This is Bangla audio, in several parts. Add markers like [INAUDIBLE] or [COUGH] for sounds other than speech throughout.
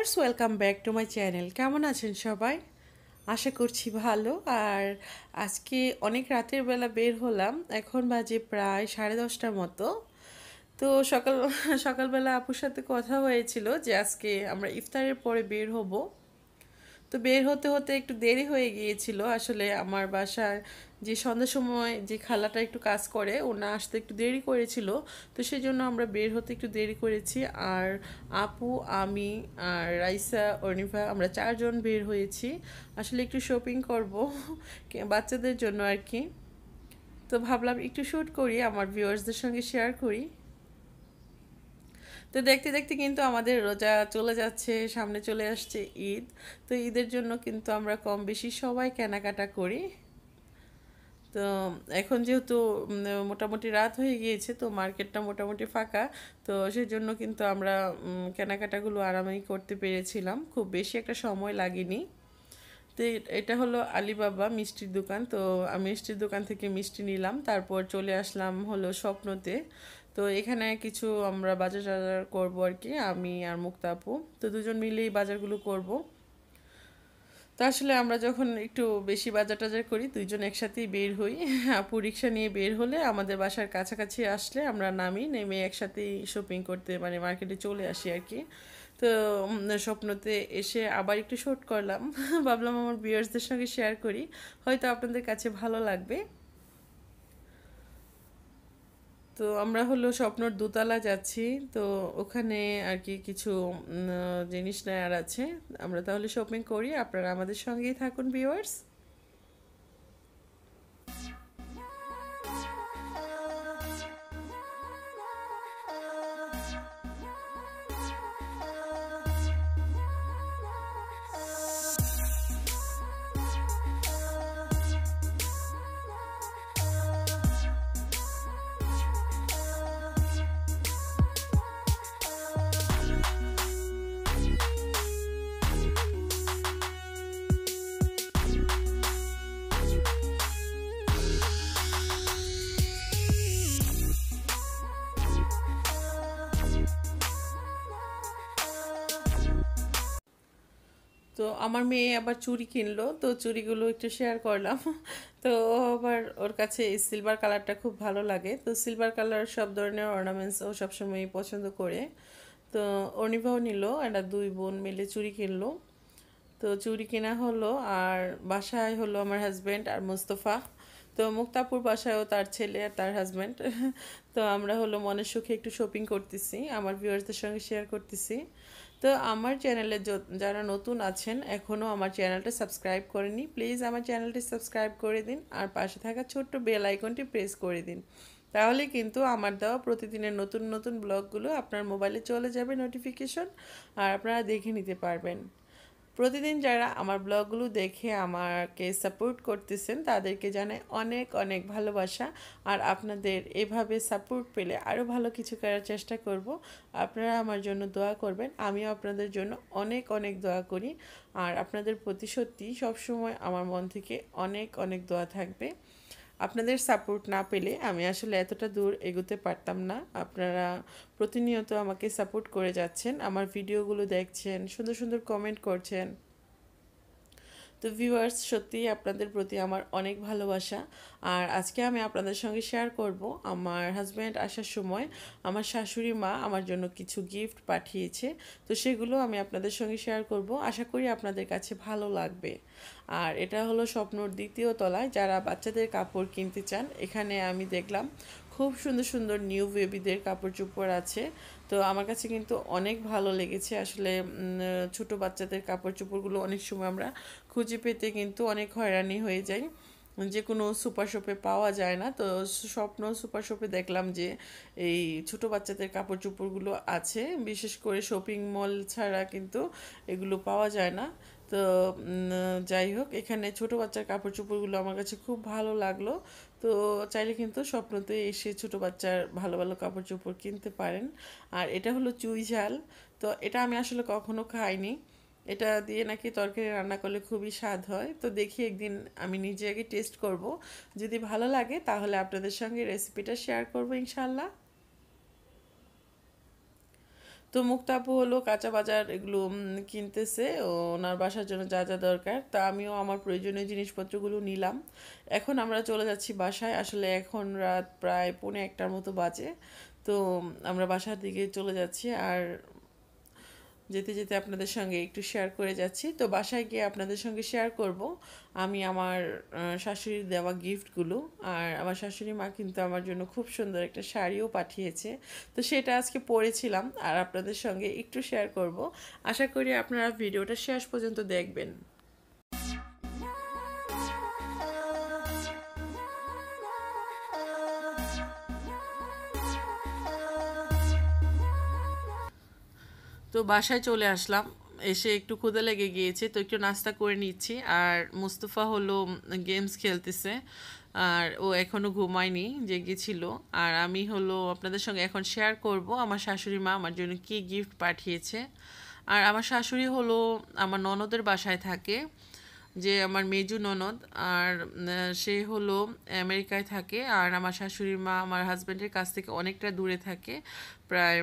viewers welcome back to my channel কেমন আছেন সবাই আশা করছি ভালো আর আজকে অনেক রাতের বেলা বের হলাম এখন বাজে প্রায় সাড়ে দশটার মতো তো সকাল সকালবেলা আপুর সাথে কথা হয়েছিল যে আজকে আমরা ইফতারের পরে বের হব তো বের হতে হতে একটু দেরি হয়ে গিয়েছিল আসলে আমার বাসার যে সন্ধ্যার সময় যে খালাটা একটু কাজ করে ওনা আসতে একটু দেরি করেছিল তো সেই জন্য আমরা বের হতে একটু দেরি করেছি আর আপু আমি আর রাইসা অর্নিভা আমরা চারজন বের হয়েছি আসলে একটু শপিং করব বাচ্চাদের জন্য আর কি তো ভাবলাম একটু শ্যুট করি আমার ভিউয়ার্সদের সঙ্গে শেয়ার করি তো দেখতে দেখতে কিন্তু আমাদের রোজা চলে যাচ্ছে সামনে চলে আসছে ঈদ তো ঈদের জন্য কিন্তু আমরা কম বেশি সবাই কেনাকাটা করি তো এখন যেহেতু মোটামুটি রাত হয়ে গিয়েছে তো মার্কেটটা মোটামুটি ফাঁকা তো সেই জন্য কিন্তু আমরা কেনাকাটাগুলো আরামেই করতে পেরেছিলাম খুব বেশি একটা সময় লাগেনি তো এটা হলো আলিবাবা মিষ্টির দোকান তো আমি মিষ্টির দোকান থেকে মিষ্টি নিলাম তারপর চলে আসলাম হলো স্বপ্নতে তো এখানে কিছু আমরা বাজার টাজার করবো আর কি আমি আর মুক্তাপু তো দুজন মিলেই বাজারগুলো করবো তো আসলে আমরা যখন একটু বেশি বাজার টাজার করি দুইজন একসাথেই বের হই আপু রিক্সা নিয়ে বের হলে আমাদের বাসার কাছাকাছি আসলে আমরা নামি নেমে একসাথেই শপিং করতে মানে মার্কেটে চলে আসি আর কি তো স্বপ্নতে এসে আবার একটু শুট করলাম [LAUGHS] ভাবলাম আমার ভিউয়ার্সদের সঙ্গে শেয়ার করি হয়তো আপনাদের কাছে ভালো লাগবে তো আমরা হলো স্বপ্নর দোতলা যাচ্ছি তো ওখানে আর কি কিছু জিনিস নেয়ার আছে আমরা তাহলে শপিং করি আপনারা আমাদের সঙ্গেই থাকুন ভিওয়ার্স তো আমার মেয়ে আবার চুড়ি কিনলো তো চুড়িগুলো একটু শেয়ার করলাম [LAUGHS] তো আবার ওর কাছে এই সিলভার কালারটা খুব ভালো লাগে তো সিলভার কালার সব ধরনের অর্নামেন্টস ও সবসময় পছন্দ করে তো অনিভাও নিল একটা দুই বোন মিলে চুড়ি কিনলো তো চুড়ি কেনা হলো আর বাসায় হলো আমার হাজব্যান্ড আর মোস্তফা তো মুক্তাপুর বাসায়ও তার ছেলে আর তার হাজব্যান্ড [LAUGHS] তো আমরা হলো মনের সুখে একটু শপিং করতেছি আমার ভিউয়ার্সদের সঙ্গে শেয়ার করতেছি তো আমার চ্যানেলে যারা নতুন আছেন এখনও আমার চ্যানেলটা সাবস্ক্রাইব করেনি প্লিজ আমার চ্যানেলটি সাবস্ক্রাইব করে দিন আর পাশে থাকা ছোট্ট বেল আইকনটি প্রেস করে দিন তাহলে কিন্তু আমার দেওয়া প্রতিদিনের নতুন নতুন ব্লগগুলো আপনার মোবাইলে চলে যাবে নোটিফিকেশন আর আপনারা দেখে নিতে পারবেন প্রতিদিন যারা আমার ব্লগগুলো দেখে আমাকে সাপোর্ট করতেছেন তাদেরকে জানাই অনেক অনেক ভালোবাসা আর আপনাদের এভাবে সাপোর্ট পেলে আরও ভালো কিছু করার চেষ্টা করব আপনারা আমার জন্য দোয়া করবেন আমিও আপনাদের জন্য অনেক অনেক দোয়া করি আর আপনাদের প্রতি সত্যি সবসময় আমার মন থেকে অনেক অনেক দোয়া থাকবে আপনাদের সাপোর্ট না পেলে আমি আসলে এতটা দূর এগোতে পারতাম না আপনারা প্রতিনিয়ত আমাকে সাপোর্ট করে যাচ্ছেন আমার ভিডিওগুলো দেখছেন সুন্দর সুন্দর কমেন্ট করছেন তো ভিউয়ার্স সত্যিই আপনাদের প্রতি আমার অনেক ভালোবাসা আর আজকে আমি আপনাদের সঙ্গে শেয়ার করব আমার হাজব্যান্ড আসার সময় আমার শাশুড়ি মা আমার জন্য কিছু গিফট পাঠিয়েছে তো সেগুলো আমি আপনাদের সঙ্গে শেয়ার করব আশা করি আপনাদের কাছে ভালো লাগবে আর এটা হলো স্বপ্নর দ্বিতীয় তলায় যারা বাচ্চাদের কাপড় কিনতে চান এখানে আমি দেখলাম খুব সুন্দর সুন্দর নিউ বেবিদের কাপড় চোপড় আছে তো আমার কাছে কিন্তু অনেক ভালো লেগেছে আসলে ছোট বাচ্চাদের কাপড় চোপড়গুলো অনেক সময় আমরা খুঁজে পেতে কিন্তু অনেক হয়রানি হয়ে যাই যে কোনো সুপার শপে পাওয়া যায় না তো স্বপ্ন সুপার শপে দেখলাম যে এই ছোট বাচ্চাদের কাপড় চোপড়গুলো আছে বিশেষ করে শপিং মল ছাড়া কিন্তু এগুলো পাওয়া যায় না তো যাই হোক এখানে ছোট বাচ্চার কাপড় চোপড়গুলো আমার কাছে খুব ভালো লাগলো তো চাইলে কিন্তু স্বপ্নতে এসে ছোট বাচ্চার ভালো ভালো কাপড় চোপড় কিনতে পারেন আর এটা হলো চুই ঝাল তো এটা আমি আসলে কখনো খাইনি এটা দিয়ে নাকি তরকারি রান্না করলে খুবই স্বাদ হয় তো দেখি একদিন আমি নিজে আগে টেস্ট করব যদি ভালো লাগে তাহলে আপনাদের সঙ্গে রেসিপিটা শেয়ার করবো ইনশাল্লাহ তো মুক্তাপু হলো কাঁচা বাজার এগুলো কিনতেছে ওনার বাসার জন্য যা যা দরকার তা আমিও আমার প্রয়োজনীয় জিনিসপত্রগুলো নিলাম এখন আমরা চলে যাচ্ছি বাসায় আসলে এখন রাত প্রায় পৌনে একটার মতো বাজে তো আমরা বাসার দিকে চলে যাচ্ছি আর যেতে যেতে আপনাদের সঙ্গে একটু শেয়ার করে যাচ্ছি তো বাসায় গিয়ে আপনাদের সঙ্গে শেয়ার করব আমি আমার শাশুড়ির দেওয়া গিফটগুলো আর আমার শাশুড়ি মা কিন্তু আমার জন্য খুব সুন্দর একটা শাড়িও পাঠিয়েছে তো সেটা আজকে পরেছিলাম আর আপনাদের সঙ্গে একটু শেয়ার করব আশা করি আপনারা ভিডিওটা শেষ পর্যন্ত দেখবেন তো বাসায় চলে আসলাম এসে একটু ক্ষুদা লেগে গিয়েছে তো একটু নাস্তা করে নিচ্ছি আর মুস্তফা হলো গেমস খেলতেছে আর ও এখনও ঘুমায়নি জেগেছিল আর আমি হলো আপনাদের সঙ্গে এখন শেয়ার করব আমার শাশুড়ি মা আমার জন্য কি গিফট পাঠিয়েছে আর আমার শাশুড়ি হলো আমার ননদের বাসায় থাকে যে আমার মেজু ননদ আর সে হলো আমেরিকায় থাকে আর আমার শাশুড়ির মা আমার হাজব্যান্ডের কাছ থেকে অনেকটা দূরে থাকে প্রায়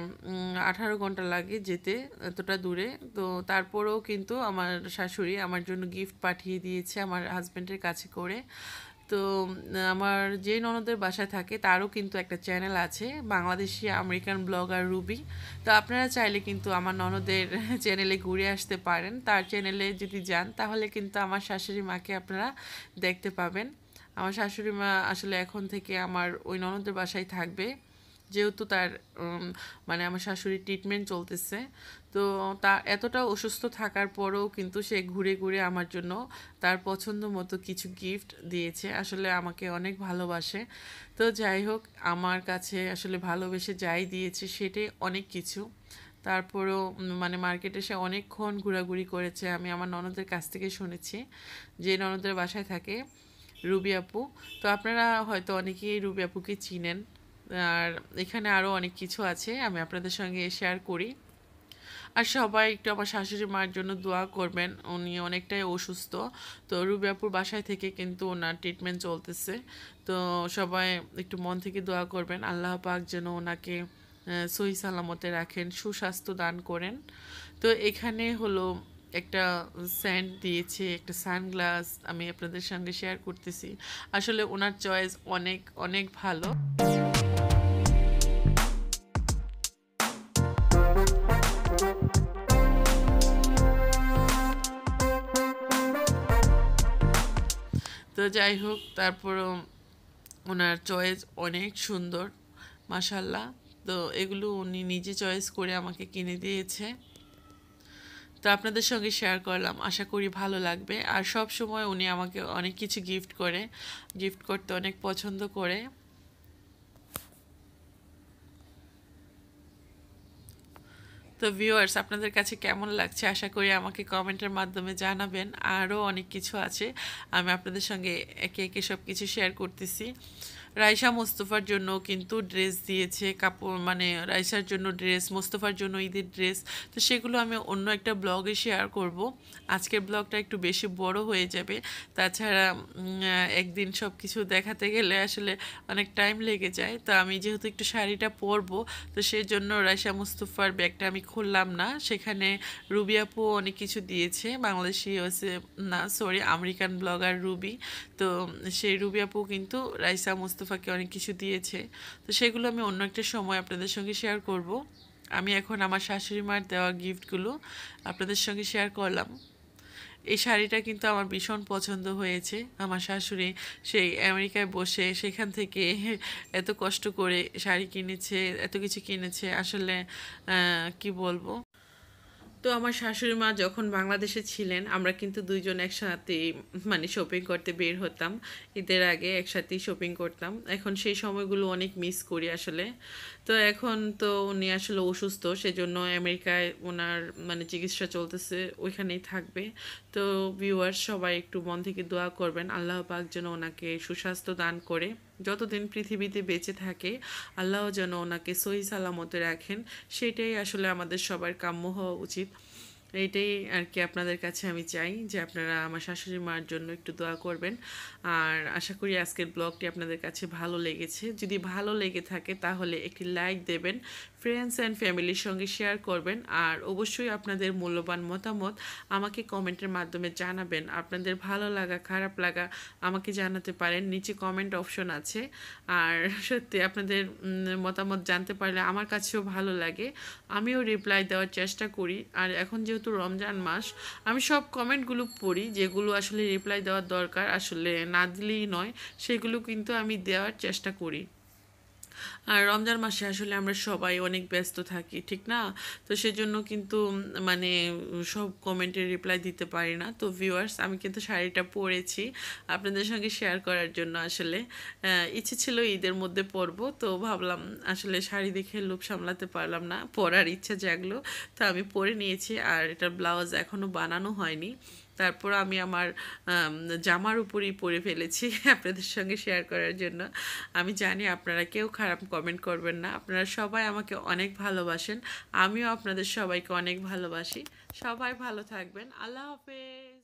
আঠারো ঘন্টা লাগে যেতে এতটা দূরে তো তারপরেও কিন্তু আমার শাশুড়ি আমার জন্য গিফট পাঠিয়ে দিয়েছে আমার হাজব্যান্ডের কাছে করে তো আমার যে ননদের বাসায় থাকে তারও কিন্তু একটা চ্যানেল আছে বাংলাদেশি আমেরিকান ব্লগার রুবি তো আপনারা চাইলে কিন্তু আমার ননদের [LAUGHS] চ্যানেলে ঘুরে আসতে পারেন তার চ্যানেলে যদি যান তাহলে কিন্তু আমার শাশুড়ি মাকে আপনারা দেখতে পাবেন আমার শাশুড়ি মা আসলে এখন থেকে আমার ওই ননদের বাসায় থাকবে যেহেতু তার মানে আমার শাশুড়ির ট্রিটমেন্ট চলতেছে তো তা এতটা অসুস্থ থাকার পরও কিন্তু সে ঘুরে ঘুরে আমার জন্য তার পছন্দ মতো কিছু গিফট দিয়েছে আসলে আমাকে অনেক ভালোবাসে তো যাই হোক আমার কাছে আসলে ভালোবেসে যাই দিয়েছে সেটাই অনেক কিছু তারপরেও মানে মার্কেটে সে অনেকক্ষণ ঘোরাঘুরি করেছে আমি আমার ননদের কাছ থেকে শুনেছি যে ননদের বাসায় থাকে রুবি আপু তো আপনারা হয়তো অনেকেই রুবি আপুকে চিনেন আর এখানে আরও অনেক কিছু আছে আমি আপনাদের সঙ্গে শেয়ার করি আর সবাই একটু আমার শাশুড়ি মার জন্য দোয়া করবেন উনি অনেকটাই অসুস্থ তো রুবিয়াপুর বাসায় থেকে কিন্তু ওনার ট্রিটমেন্ট চলতেছে তো সবাই একটু মন থেকে দোয়া করবেন আল্লাহ পাক যেন ওনাকে সহি সালামতে রাখেন সুস্বাস্থ্য দান করেন তো এখানে হলো একটা স্যান্ড দিয়েছে একটা সানগ্লাস আমি আপনাদের সঙ্গে শেয়ার করতেছি আসলে ওনার চয়েস অনেক অনেক ভালো তো যাই হোক তারপর ওনার চয়েস অনেক সুন্দর মাসাল্লাহ তো এগুলো উনি নিজে চয়েস করে আমাকে কিনে দিয়েছে তো আপনাদের সঙ্গে শেয়ার করলাম আশা করি ভালো লাগবে আর সব সময় উনি আমাকে অনেক কিছু গিফট করে গিফট করতে অনেক পছন্দ করে তো ভিউয়ার্স আপনাদের কাছে কেমন লাগছে আশা করি আমাকে কমেন্টের মাধ্যমে জানাবেন আরও অনেক কিছু আছে আমি আপনাদের সঙ্গে একে একে সব কিছু শেয়ার করতেছি রাইসা মোস্তফার জন্য কিন্তু ড্রেস দিয়েছে কাপড় মানে রাইসার জন্য ড্রেস মোস্তফার জন্য ঈদের ড্রেস তো সেগুলো আমি অন্য একটা ব্লগে শেয়ার করব আজকের ব্লগটা একটু বেশি বড় হয়ে যাবে তাছাড়া একদিন সব কিছু দেখাতে গেলে আসলে অনেক টাইম লেগে যায় তো আমি যেহেতু একটু শাড়িটা পরবো তো সেই জন্য রাইসা মুস্তফার ব্যাগটা আমি খুললাম না সেখানে রুবিয়াপু অনেক কিছু দিয়েছে বাংলাদেশি হচ্ছে না সরি আমেরিকান ব্লগার রুবি তো সেই রুবিয়াপু কিন্তু রাইসা মুস্তফা মুস্তফাকে অনেক কিছু দিয়েছে তো সেগুলো আমি অন্য একটা সময় আপনাদের সঙ্গে শেয়ার করব আমি এখন আমার শাশুড়ি মার দেওয়া গিফটগুলো আপনাদের সঙ্গে শেয়ার করলাম এই শাড়িটা কিন্তু আমার ভীষণ পছন্দ হয়েছে আমার শাশুড়ি সেই আমেরিকায় বসে সেখান থেকে এত কষ্ট করে শাড়ি কিনেছে এত কিছু কিনেছে আসলে কি বলবো তো আমার শাশুড়ি মা যখন বাংলাদেশে ছিলেন আমরা কিন্তু দুইজন একসাথে মানে শপিং করতে বের হতাম ঈদের আগে একসাথেই শপিং করতাম এখন সেই সময়গুলো অনেক মিস করি আসলে তো এখন তো উনি আসলে অসুস্থ সেজন্য আমেরিকায় ওনার মানে চিকিৎসা চলতেছে ওইখানেই থাকবে তো ভিউয়ার্স সবাই একটু মন থেকে দোয়া করবেন আল্লাহ পাক যেন ওনাকে সুস্বাস্থ্য দান করে যতদিন পৃথিবীতে বেঁচে থাকে আল্লাহ যেন ওনাকে সহি সালামতে রাখেন সেটাই আসলে আমাদের সবার কাম্য হওয়া উচিত এইটাই আর কি আপনাদের কাছে আমি চাই যে আপনারা আমার শাশুড়ি মার জন্য একটু দোয়া করবেন আর আশা করি আজকের ব্লগটি আপনাদের কাছে ভালো লেগেছে যদি ভালো লেগে থাকে তাহলে একটি লাইক দেবেন ফ্রেন্ডস অ্যান্ড ফ্যামিলির সঙ্গে শেয়ার করবেন আর অবশ্যই আপনাদের মূল্যবান মতামত আমাকে কমেন্টের মাধ্যমে জানাবেন আপনাদের ভালো লাগা খারাপ লাগা আমাকে জানাতে পারেন নিচে কমেন্ট অপশন আছে আর সত্যি আপনাদের মতামত জানতে পারলে আমার কাছেও ভালো লাগে আমিও রিপ্লাই দেওয়ার চেষ্টা করি আর এখন যেহেতু যেহেতু রমজান মাস আমি সব কমেন্টগুলো পড়ি যেগুলো আসলে রিপ্লাই দেওয়ার দরকার আসলে না দিলেই নয় সেগুলো কিন্তু আমি দেওয়ার চেষ্টা করি আর রমজান মাসে আসলে আমরা সবাই অনেক ব্যস্ত থাকি ঠিক না তো সেজন্য কিন্তু মানে সব কমেন্টের রিপ্লাই দিতে পারি না তো ভিউয়ার্স আমি কিন্তু শাড়িটা পরেছি আপনাদের সঙ্গে শেয়ার করার জন্য আসলে ইচ্ছে ছিল ঈদের মধ্যে পরব তো ভাবলাম আসলে শাড়ি দেখে লোভ সামলাতে পারলাম না পরার ইচ্ছা জাগলো তো আমি পরে নিয়েছি আর এটার ব্লাউজ এখনও বানানো হয়নি তারপর আমি আমার জামার উপরই পরে ফেলেছি [LAUGHS] আপনাদের সঙ্গে শেয়ার করার জন্য আমি জানি আপনারা কেউ খারাপ কমেন্ট করবেন না আপনারা সবাই আমাকে অনেক ভালোবাসেন আমিও আপনাদের সবাইকে অনেক ভালোবাসি সবাই ভালো থাকবেন আল্লাহ হাফেজ